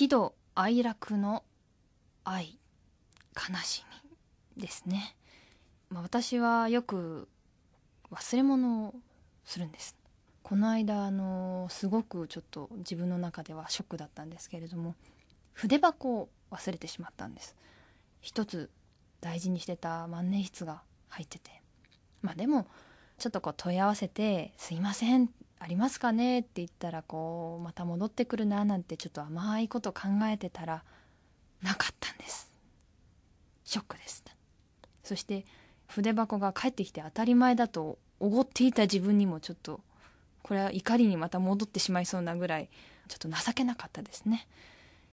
喜怒哀楽の愛悲しみですね、まあ、私はよく忘れ物をするんですこの間あのすごくちょっと自分の中ではショックだったんですけれども筆箱を忘れてしまったんです一つ大事にしてた万年筆が入っててまあでもちょっとこう問い合わせて「すいませんありますかね?」って言ったらこうまた戻ってくるななんてちょっと甘いこと考えてたらなかったんですショックですそして筆箱が帰ってきて当たり前だとおごっていた自分にもちょっとこれは怒りにまた戻ってしまいそうなぐらいちょっと情けなかったですね。